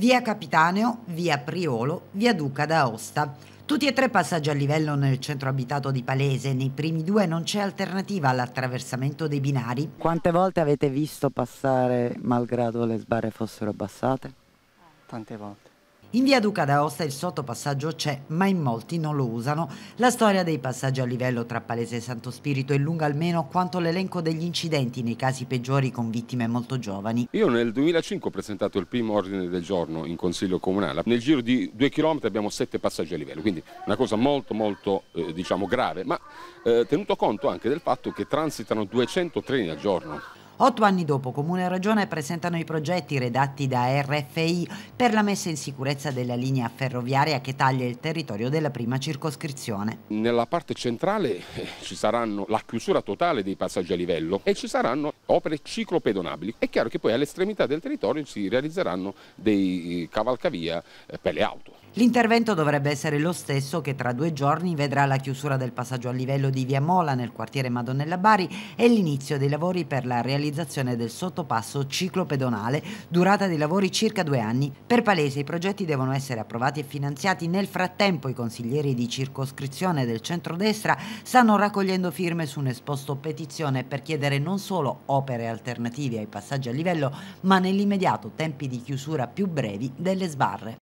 via Capitaneo, via Priolo, via Duca d'Aosta. Tutti e tre passaggi a livello nel centro abitato di Palese, nei primi due non c'è alternativa all'attraversamento dei binari. Quante volte avete visto passare malgrado le sbarre fossero abbassate? Tante volte. In via Duca d'Aosta il sottopassaggio c'è, ma in molti non lo usano. La storia dei passaggi a livello tra Palese e Santo Spirito è lunga almeno quanto l'elenco degli incidenti nei casi peggiori con vittime molto giovani. Io nel 2005 ho presentato il primo ordine del giorno in Consiglio Comunale. Nel giro di due chilometri abbiamo sette passaggi a livello, quindi una cosa molto molto eh, diciamo grave, ma eh, tenuto conto anche del fatto che transitano 200 treni al giorno. Otto anni dopo Comune e Regione presentano i progetti redatti da RFI per la messa in sicurezza della linea ferroviaria che taglia il territorio della prima circoscrizione. Nella parte centrale eh, ci saranno la chiusura totale dei passaggi a livello e ci saranno opere ciclopedonabili. È chiaro che poi all'estremità del territorio si realizzeranno dei eh, cavalcavia eh, per le auto. L'intervento dovrebbe essere lo stesso che tra due giorni vedrà la chiusura del passaggio a livello di Via Mola nel quartiere Madonnella Bari e l'inizio dei lavori per la realizzazione del sottopasso ciclopedonale, durata dei lavori circa due anni. Per Palese i progetti devono essere approvati e finanziati. Nel frattempo i consiglieri di circoscrizione del centrodestra stanno raccogliendo firme su un'esposto petizione per chiedere non solo opere alternative ai passaggi a livello, ma nell'immediato tempi di chiusura più brevi delle sbarre.